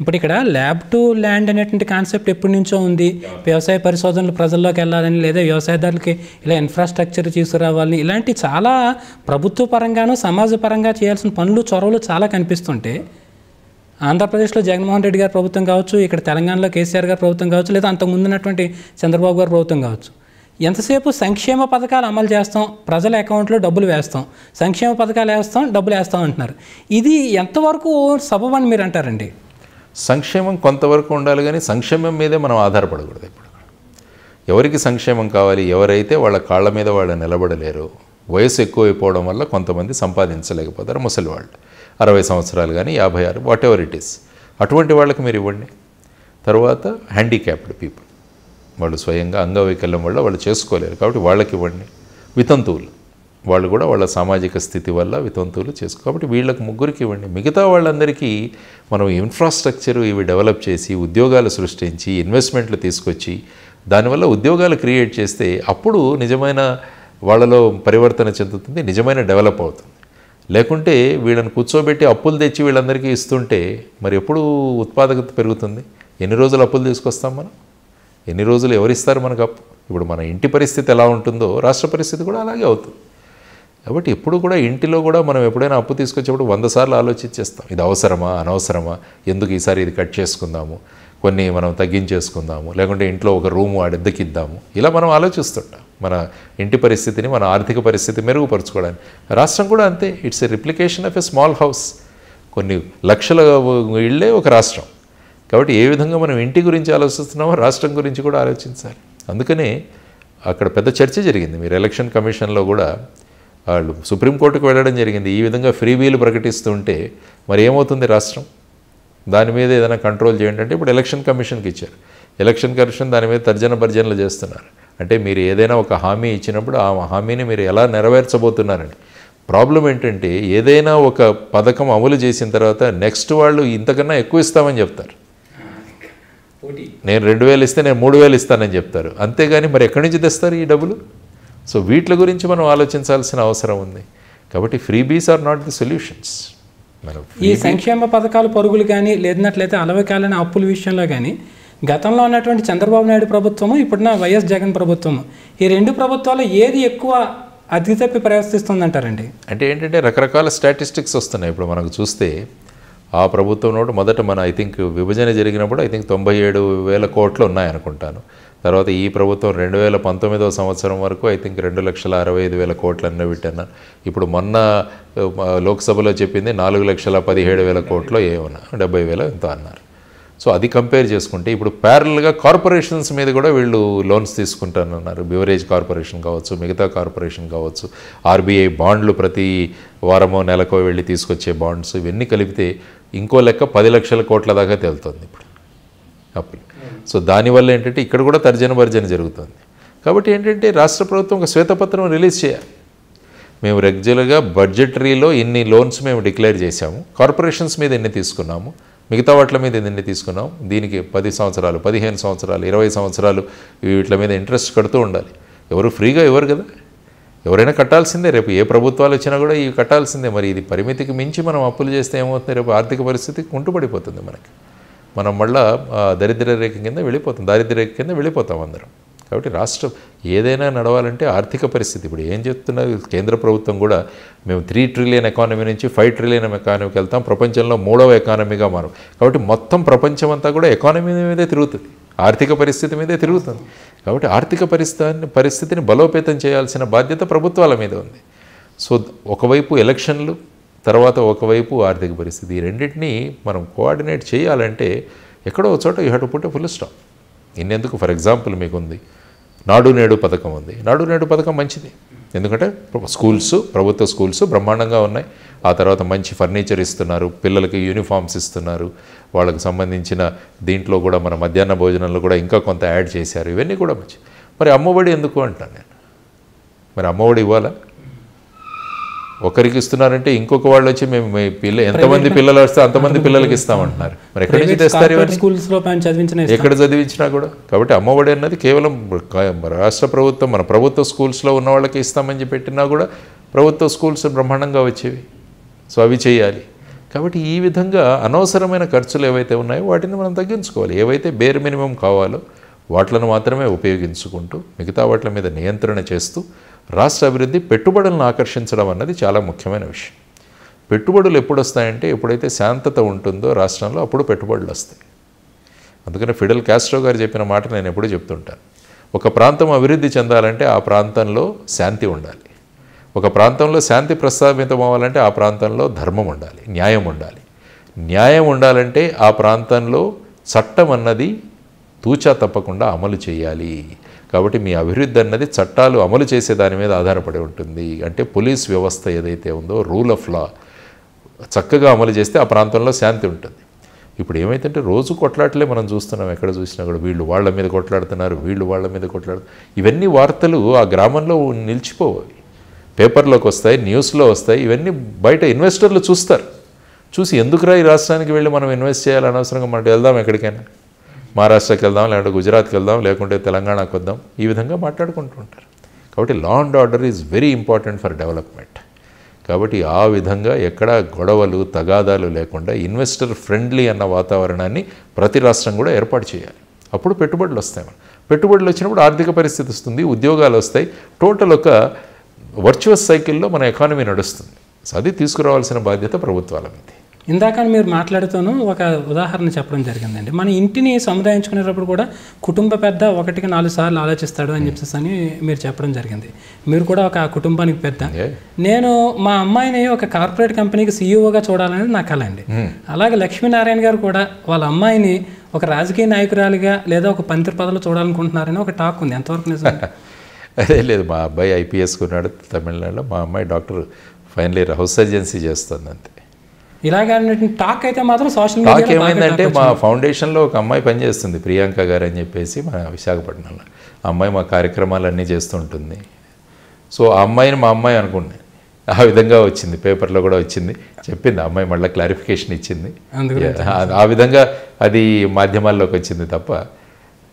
ఇప్పుడు ఇక్కడ lab to land అనేటువంటి కాన్సెప్ట్ ఎప్పటి నుంచో ఉంది వ్యవసాయ పరిశోధనలు ప్రజల్లోకి వెళ్ళాలని లేదా వ్యవసాయదారులకి ఇలా ఇన్ఫ్రాస్ట్రక్చర్ తీసుకురావాలని ఇలాంటి చాలా ప్రభుత్వ పరంగాను సమాజ పరంగా చేయాల్సిన పనులు చొరవలు చాలా కనిపిస్తుంటే ఆంధ్రప్రదేశ్లో జగన్మోహన్ రెడ్డి గారు ప్రభుత్వం కావచ్చు ఇక్కడ తెలంగాణలో కేసీఆర్ గారు ప్రభుత్వం కావచ్చు లేదా అంతకుముందు ఉన్నటువంటి చంద్రబాబు గారు ప్రభుత్వం కావచ్చు ఎంతసేపు సంక్షేమ పథకాలు అమలు చేస్తాం ప్రజల అకౌంట్లో డబ్బులు వేస్తాం సంక్షేమ పథకాలు వేస్తాం డబ్బులు వేస్తాం అంటున్నారు ఇది ఎంతవరకు అని మీరు అంటారండి సంక్షేమం కొంతవరకు ఉండాలి కానీ సంక్షేమం మీదే మనం ఆధారపడకూడదు ఇప్పుడు ఎవరికి సంక్షేమం కావాలి ఎవరైతే వాళ్ళ కాళ్ళ మీద వాళ్ళు నిలబడలేరు వయసు ఎక్కువైపోవడం వల్ల కొంతమంది సంపాదించలేకపోతారు ముసలి వాళ్ళు అరవై సంవత్సరాలు కానీ యాభై ఆరు వాట్ ఎవర్ ఇట్ ఈస్ అటువంటి వాళ్ళకి మీరు ఇవ్వండి తర్వాత హ్యాండిక్యాప్డ్ పీపుల్ వాళ్ళు స్వయంగా అంగవైకల్యం వల్ల వాళ్ళు చేసుకోలేరు కాబట్టి వాళ్ళకి ఇవ్వండి వితంతువులు వాళ్ళు కూడా వాళ్ళ సామాజిక స్థితి వల్ల వితంతువులు చేసుకో కాబట్టి వీళ్ళకి ముగ్గురికి ఇవ్వండి మిగతా వాళ్ళందరికీ మనం ఇన్ఫ్రాస్ట్రక్చర్ ఇవి డెవలప్ చేసి ఉద్యోగాలు సృష్టించి ఇన్వెస్ట్మెంట్లు తీసుకొచ్చి దానివల్ల ఉద్యోగాలు క్రియేట్ చేస్తే అప్పుడు నిజమైన వాళ్ళలో పరివర్తన చెందుతుంది నిజమైన డెవలప్ అవుతుంది లేకుంటే వీళ్ళని కూర్చోబెట్టి అప్పులు తెచ్చి వీళ్ళందరికీ ఇస్తుంటే మరి ఎప్పుడు ఉత్పాదకత పెరుగుతుంది ఎన్ని రోజులు అప్పులు తీసుకొస్తాం మనం ఎన్ని రోజులు ఎవరిస్తారు మనకు అప్పు ఇప్పుడు మన ఇంటి పరిస్థితి ఎలా ఉంటుందో రాష్ట్ర పరిస్థితి కూడా అలాగే అవుతుంది కాబట్టి ఎప్పుడు కూడా ఇంటిలో కూడా మనం ఎప్పుడైనా అప్పు తీసుకొచ్చేప్పుడు వంద సార్లు ఆలోచించేస్తాం ఇది అవసరమా అనవసరమా ఎందుకు ఈసారి ఇది కట్ చేసుకుందాము కొన్ని మనం తగ్గించేసుకుందాము లేకుంటే ఇంట్లో ఒక రూము అద్దెకిద్దాము ఇలా మనం ఆలోచిస్తుంటాం మన ఇంటి పరిస్థితిని మన ఆర్థిక పరిస్థితి మెరుగుపరచుకోవడానికి రాష్ట్రం కూడా అంతే it's a replication of a small house కొన్ని లక్షల ఇళ్ళే ఒక రాష్ట్రం కాబట్టి ఏ విధంగా మనం ఇంటి గురించి ఆలోచిస్తున్నామో రాష్ట్రం గురించి కూడా ఆలోచించాలి అందుకనే అక్కడ పెద్ద చర్చ జరిగింది మీరు ఎలక్షన్ కమిషన్లో కూడా వాళ్ళు సుప్రీంకోర్టుకు వెళ్ళడం జరిగింది ఈ విధంగా ఫ్రీ వీలు ప్రకటిస్తుంటే మరి ఏమవుతుంది రాష్ట్రం దాని మీద ఏదైనా కంట్రోల్ చేయండి అంటే ఇప్పుడు ఎలక్షన్ కమిషన్కి ఇచ్చారు ఎలక్షన్ కమిషన్ దాని మీద తర్జన భర్జనలు చేస్తున్నారు అంటే మీరు ఏదైనా ఒక హామీ ఇచ్చినప్పుడు ఆ హామీని మీరు ఎలా నెరవేర్చబోతున్నారని ప్రాబ్లం ఏంటంటే ఏదైనా ఒక పథకం అమలు చేసిన తర్వాత నెక్స్ట్ వాళ్ళు ఇంతకన్నా ఎక్కువ ఇస్తామని చెప్తారు నేను రెండు వేలు ఇస్తే నేను మూడు వేలు ఇస్తానని చెప్తారు అంతేగాని మరి ఎక్కడి నుంచి తెస్తారు ఈ డబ్బులు సో వీటి గురించి మనం ఆలోచించాల్సిన అవసరం ఉంది కాబట్టి freebies are not the solutions మనం ఈ సంక్షేమ పథకాలు పరుగులు కానీ లేదన్నట్లయితే అలవకాలైన అప్పుల విషయంలో కానీ గతంలో ఉన్నటువంటి చంద్రబాబు నాయుడు ప్రభుత్వము ఇప్పుడున్న వైఎస్ జగన్ ప్రభుత్వము ఈ రెండు ప్రభుత్వాలు ఏది ఎక్కువ అతి తప్పి ప్రవర్తిస్తుందంటారండి అంటే ఏంటంటే రకరకాల స్టాటిస్టిక్స్ వస్తున్నాయి ఇప్పుడు మనకు చూస్తే ఆ ప్రభుత్వం నోటు మొదట మన ఐ థింక్ విభజన జరిగినప్పుడు ఐ థింక్ తొంభై ఏడు వేల కోట్లు ఉన్నాయనుకుంటాను తర్వాత ఈ ప్రభుత్వం రెండు వేల పంతొమ్మిదవ సంవత్సరం వరకు ఐ థింక్ రెండు లక్షల అరవై ఐదు వేల కోట్లు అన్న పెట్టాను ఇప్పుడు మొన్న లోక్సభలో చెప్పింది నాలుగు లక్షల పదిహేడు వేల కోట్లు ఏమన్నా డెబ్బై వేల ఎంతో అన్నారు సో అది కంపేర్ చేసుకుంటే ఇప్పుడు ప్యారల్గా కార్పొరేషన్స్ మీద కూడా వీళ్ళు లోన్స్ తీసుకుంటానన్నారు బివరేజ్ కార్పొరేషన్ కావచ్చు మిగతా కార్పొరేషన్ కావచ్చు ఆర్బీఐ బాండ్లు ప్రతి వారమో నెలకో వెళ్ళి తీసుకొచ్చే బాండ్స్ ఇవన్నీ కలిపితే ఇంకో లెక్క పది లక్షల కోట్ల దాకా తేలుతుంది ఇప్పుడు అప్పులు సో దానివల్ల ఏంటంటే ఇక్కడ కూడా తర్జన భర్జన జరుగుతుంది కాబట్టి ఏంటంటే రాష్ట్ర ప్రభుత్వం ఒక శ్వేతపత్రం రిలీజ్ చేయాలి మేము రెగ్యులర్గా బడ్జెటరీలో ఇన్ని లోన్స్ మేము డిక్లేర్ చేశాము కార్పొరేషన్స్ మీద ఎన్ని తీసుకున్నాము మిగతా వాటి మీద ఎన్ని తీసుకున్నాం దీనికి పది సంవత్సరాలు పదిహేను సంవత్సరాలు ఇరవై సంవత్సరాలు వీటి మీద ఇంట్రెస్ట్ కడుతూ ఉండాలి ఎవరు ఫ్రీగా ఇవ్వరు కదా ఎవరైనా కట్టాల్సిందే రేపు ఏ ప్రభుత్వాలు వచ్చినా కూడా ఇవి కట్టాల్సిందే మరి ఇది పరిమితికి మించి మనం అప్పులు చేస్తే ఏమవుతుంది రేపు ఆర్థిక పరిస్థితి కుంటుపడిపోతుంది మనకి మనం మళ్ళా దరిద్ర రేఖ కింద వెళ్ళిపోతాం దారిద్ర రేఖ కింద వెళ్ళిపోతాం అందరం కాబట్టి రాష్ట్రం ఏదైనా నడవాలంటే ఆర్థిక పరిస్థితి ఇప్పుడు ఏం చెప్తున్నా కేంద్ర ప్రభుత్వం కూడా మేము త్రీ ట్రిలియన్ ఎకానమీ నుంచి ఫైవ్ ట్రిలియన్ ఎకానమీకి వెళ్తాం ప్రపంచంలో మూడవ ఎకానమీగా మారు కాబట్టి మొత్తం ప్రపంచం అంతా కూడా ఎకానమీ మీదే తిరుగుతుంది ఆర్థిక పరిస్థితి మీదే తిరుగుతుంది కాబట్టి ఆర్థిక పరిస్థితి పరిస్థితిని బలోపేతం చేయాల్సిన బాధ్యత ప్రభుత్వాల మీద ఉంది సో ఒకవైపు ఎలక్షన్లు తర్వాత ఒకవైపు ఆర్థిక పరిస్థితి రెండింటినీ మనం కోఆర్డినేట్ చేయాలంటే ఎక్కడో చోట యూ పుట్టే ఫుల్ స్టాప్ ఇన్నెందుకు ఫర్ ఎగ్జాంపుల్ మీకుంది నాడు నేడు పథకం ఉంది నాడు నేడు పథకం మంచిది ఎందుకంటే స్కూల్స్ ప్రభుత్వ స్కూల్స్ బ్రహ్మాండంగా ఉన్నాయి ఆ తర్వాత మంచి ఫర్నిచర్ ఇస్తున్నారు పిల్లలకి యూనిఫామ్స్ ఇస్తున్నారు వాళ్ళకు సంబంధించిన దీంట్లో కూడా మన మధ్యాహ్న భోజనంలో కూడా ఇంకా కొంత యాడ్ చేశారు ఇవన్నీ కూడా మంచి మరి అమ్మఒడి ఎందుకు అంటాను నేను మరి అమ్మఒడి ఇవ్వాలా ఒకరికి ఇస్తున్నారంటే ఇంకొక వాళ్ళు వచ్చి మేము పిల్ల ఎంతమంది పిల్లలు వస్తే అంతమంది పిల్లలకి ఇస్తామంటున్నారు మరి ఎక్కడి నుంచి తెస్తారు ఎక్కడ చదివించినా కూడా కాబట్టి అమ్మఒడి అన్నది కేవలం రాష్ట్ర ప్రభుత్వం మన ప్రభుత్వ స్కూల్స్లో ఉన్న వాళ్ళకి ఇస్తామని చెప్పి పెట్టినా కూడా ప్రభుత్వ స్కూల్స్ బ్రహ్మాండంగా వచ్చేవి సో అవి చేయాలి కాబట్టి ఈ విధంగా అనవసరమైన ఖర్చులు ఏవైతే ఉన్నాయో వాటిని మనం తగ్గించుకోవాలి ఏవైతే బేర్ మినిమం కావాలో వాటిలను మాత్రమే ఉపయోగించుకుంటూ మిగతా వాటి మీద నియంత్రణ చేస్తూ రాష్ట్ర అభివృద్ధి పెట్టుబడులను ఆకర్షించడం అన్నది చాలా ముఖ్యమైన విషయం పెట్టుబడులు ఎప్పుడు వస్తాయంటే ఎప్పుడైతే శాంతత ఉంటుందో రాష్ట్రంలో అప్పుడు పెట్టుబడులు వస్తాయి అందుకని ఫిడల్ క్యాస్ట్రో గారు చెప్పిన మాట నేను ఎప్పుడూ చెప్తుంటాను ఒక ప్రాంతం అభివృద్ధి చెందాలంటే ఆ ప్రాంతంలో శాంతి ఉండాలి ఒక ప్రాంతంలో శాంతి ప్రస్తావితం అవ్వాలంటే ఆ ప్రాంతంలో ధర్మం ఉండాలి న్యాయం ఉండాలి న్యాయం ఉండాలంటే ఆ ప్రాంతంలో చట్టం అన్నది తూచా తప్పకుండా అమలు చేయాలి కాబట్టి మీ అభివృద్ధి అన్నది చట్టాలు అమలు చేసే దాని మీద ఆధారపడి ఉంటుంది అంటే పోలీస్ వ్యవస్థ ఏదైతే ఉందో రూల్ ఆఫ్ లా చక్కగా అమలు చేస్తే ఆ ప్రాంతంలో శాంతి ఉంటుంది ఇప్పుడు ఏమైతుంటే రోజు కొట్లాటలే మనం చూస్తున్నాం ఎక్కడ చూసినా కూడా వీళ్ళు వాళ్ళ మీద కొట్లాడుతున్నారు వీళ్ళు వాళ్ళ మీద కొట్లాడు ఇవన్నీ వార్తలు ఆ గ్రామంలో నిలిచిపోవాలి పేపర్లోకి వస్తాయి న్యూస్లో వస్తాయి ఇవన్నీ బయట ఇన్వెస్టర్లు చూస్తారు చూసి ఎందుకురా ఈ రాష్ట్రానికి వెళ్ళి మనం ఇన్వెస్ట్ చేయాలనవసరంగా మనకు వెళ్దాం ఎక్కడికైనా మహారాష్ట్రకి వెళ్దాం లేకుంటే గుజరాత్కి వెళ్దాం లేకుంటే తెలంగాణకు వద్దాం ఈ విధంగా మాట్లాడుకుంటూ ఉంటారు కాబట్టి law and order is very important for development కాబట్టి ఆ విధంగా ఎక్కడా గొడవలు తగాదాలు లేకుండా ఇన్వెస్టర్ ఫ్రెండ్లీ అన్న వాతావరణాన్ని ప్రతి రాష్ట్రం కూడా ఏర్పాటు చేయాలి అప్పుడు పెట్టుబడులు వస్తాయి మనం పెట్టుబడులు వచ్చినప్పుడు ఆర్థిక పరిస్థితి వస్తుంది ఉద్యోగాలు వస్తాయి టోటల్ ఒక వర్చువస్ సైకిల్లో మన ఎకానమీ నడుస్తుంది అది తీసుకురావాల్సిన బాధ్యత ప్రభుత్వాల మీద ఇందాక మీరు మాట్లాడుతూను ఒక ఉదాహరణ చెప్పడం జరిగిందండి మన ఇంటిని సముదాయించుకునేటప్పుడు కూడా కుటుంబ పెద్ద ఒకటికి నాలుగు సార్లు ఆలోచిస్తాడు అని చెప్పేసి అని మీరు చెప్పడం జరిగింది మీరు కూడా ఒక కుటుంబానికి పెద్ద నేను మా అమ్మాయిని ఒక కార్పొరేట్ కంపెనీకి సీఈఓగా చూడాలనేది నా కళ అండి hmm. అలాగే లక్ష్మీనారాయణ గారు కూడా వాళ్ళ అమ్మాయిని ఒక రాజకీయ నాయకురాలిగా లేదా ఒక పంత్రి పదవిలో చూడాలనుకుంటున్నారని ఒక టాక్ ఉంది ఎంతవరకు నిజంగా అదే లేదు మా అబ్బాయి ఐపీఎస్ కొన్నాడు తమిళనాడులో మా అమ్మాయి doctor final year house surgency చేస్తుంది అంతే ఇలాగ టాక్ అయితే మాత్రం సోషల్ టాక్ ఏమైందంటే మా ఫౌండేషన్లో ఒక అమ్మాయి పనిచేస్తుంది ప్రియాంక గారు అని చెప్పేసి మా విశాఖపట్నంలో అమ్మాయి మా కార్యక్రమాలన్నీ చేస్తుంటుంది సో ఆ అమ్మాయిని మా అమ్మాయి అనుకున్నాను ఆ విధంగా వచ్చింది పేపర్లో కూడా వచ్చింది చెప్పింది అమ్మాయి మళ్ళీ క్లారిఫికేషన్ ఇచ్చింది ఆ విధంగా అది మాధ్యమాల్లోకి వచ్చింది తప్ప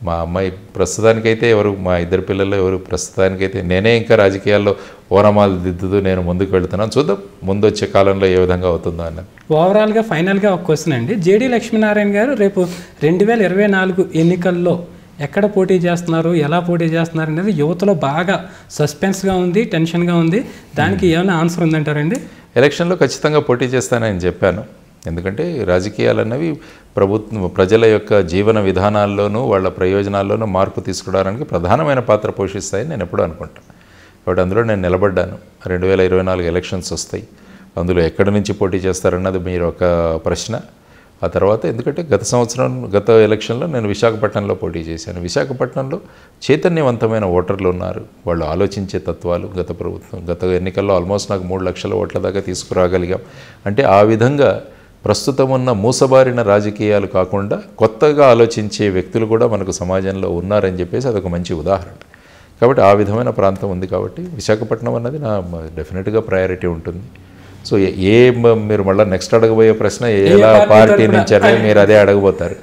మా అమ్మాయి ప్రస్తుతానికైతే ఎవరు మా ఇద్దరు పిల్లలు ఎవరు ప్రస్తుతానికైతే నేనే ఇంకా రాజకీయాల్లో ఓనమాలు దిద్దుతూ నేను ముందుకు వెళ్తున్నాను చూద్దాం ముందు వచ్చే కాలంలో ఏ విధంగా అవుతుందో అన్న ఓవరాల్గా ఫైనల్గా ఒక క్వశ్చన్ అండి జేడి లక్ష్మీనారాయణ గారు రేపు రెండు వేల ఇరవై నాలుగు ఎన్నికల్లో ఎక్కడ పోటీ చేస్తున్నారు ఎలా పోటీ చేస్తున్నారు అనేది యువతలో బాగా సస్పెన్స్గా ఉంది టెన్షన్గా ఉంది దానికి ఏమైనా ఆన్సర్ ఉందంటారండి ఎలక్షన్లో ఖచ్చితంగా పోటీ చేస్తానని చెప్పాను ఎందుకంటే రాజకీయాలు అన్నవి ప్రభుత్వం ప్రజల యొక్క జీవన విధానాల్లోనూ వాళ్ళ ప్రయోజనాల్లోనూ మార్పు తీసుకురావడానికి ప్రధానమైన పాత్ర పోషిస్తాయని నేను ఎప్పుడూ అనుకుంటాను కాబట్టి అందులో నేను నిలబడ్డాను రెండు వేల ఇరవై నాలుగు ఎలక్షన్స్ వస్తాయి అందులో ఎక్కడి నుంచి పోటీ చేస్తారన్నది మీరు ఒక ప్రశ్న ఆ తర్వాత ఎందుకంటే గత సంవత్సరం గత ఎలక్షన్లో నేను విశాఖపట్నంలో పోటీ చేశాను విశాఖపట్నంలో చైతన్యవంతమైన ఓటర్లు ఉన్నారు వాళ్ళు ఆలోచించే తత్వాలు గత ప్రభుత్వం గత ఎన్నికల్లో ఆల్మోస్ట్ నాకు మూడు లక్షల ఓట్ల దాకా తీసుకురాగలిగాం అంటే ఆ విధంగా ప్రస్తుతం ఉన్న మూసబారిన రాజకీయాలు కాకుండా కొత్తగా ఆలోచించే వ్యక్తులు కూడా మనకు సమాజంలో ఉన్నారని చెప్పేసి అదొక మంచి ఉదాహరణ కాబట్టి ఆ విధమైన ప్రాంతం ఉంది కాబట్టి విశాఖపట్నం అన్నది నా డెఫినెట్గా ప్రయారిటీ ఉంటుంది సో ఏ మీరు మళ్ళీ నెక్స్ట్ అడగబోయే ప్రశ్న ఎలా పార్టీ నుంచి అనేది మీరు అదే అడగబోతారు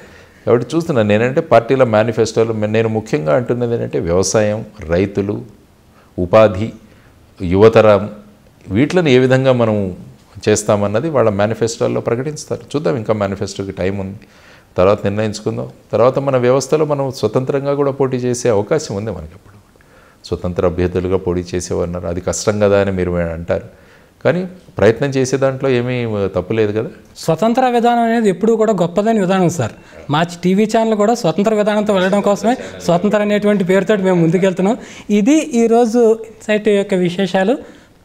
కాబట్టి చూస్తున్నాను నేనంటే పార్టీల మేనిఫెస్టోలు నేను ముఖ్యంగా అంటున్నది ఏంటంటే వ్యవసాయం రైతులు ఉపాధి యువతరం వీటిని ఏ విధంగా మనం చేస్తామన్నది వాళ్ళ మేనిఫెస్టోల్లో ప్రకటిస్తారు చూద్దాం ఇంకా మేనిఫెస్టోకి టైం ఉంది తర్వాత నిర్ణయించుకుందాం తర్వాత మన వ్యవస్థలో మనం స్వతంత్రంగా కూడా పోటీ చేసే అవకాశం ఉంది మనకి ఎప్పుడు స్వతంత్ర అభ్యర్థులుగా పోటీ చేసేవారు అది కష్టం కదా అని మీరు అంటారు కానీ ప్రయత్నం చేసే దాంట్లో ఏమీ తప్పులేదు కదా స్వతంత్ర విధానం అనేది ఎప్పుడూ కూడా గొప్పదైన విధానం సార్ మా టీవీ ఛానల్ కూడా స్వతంత్ర విధానంతో వెళ్ళడం కోసమే స్వతంత్ర అనేటువంటి పేరుతో మేము ముందుకెళ్తున్నాం ఇది ఈరోజు ఇన్సైట్ యొక్క విశేషాలు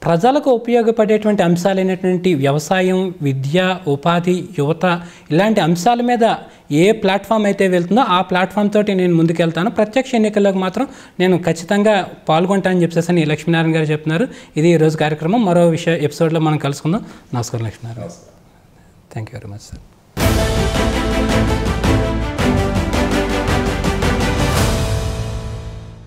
ప్రజలకు ఉపయోగపడేటువంటి అంశాలైనటువంటి వ్యవసాయం విద్య ఉపాధి యువత ఇలాంటి అంశాల మీద ఏ ప్లాట్ఫామ్ అయితే వెళ్తుందో ఆ ప్లాట్ఫామ్ తోటి నేను ముందుకెళ్తాను ప్రత్యక్ష ఎన్నికల్లోకి మాత్రం నేను ఖచ్చితంగా పాల్గొంటానని చెప్పేసి లక్ష్మీనారాయణ గారు చెప్తున్నారు ఇది ఈరోజు కార్యక్రమం మరో విషయ ఎపిసోడ్లో మనం కలుసుకుందాం నమస్కారం Lakshminarayana thank you very much sir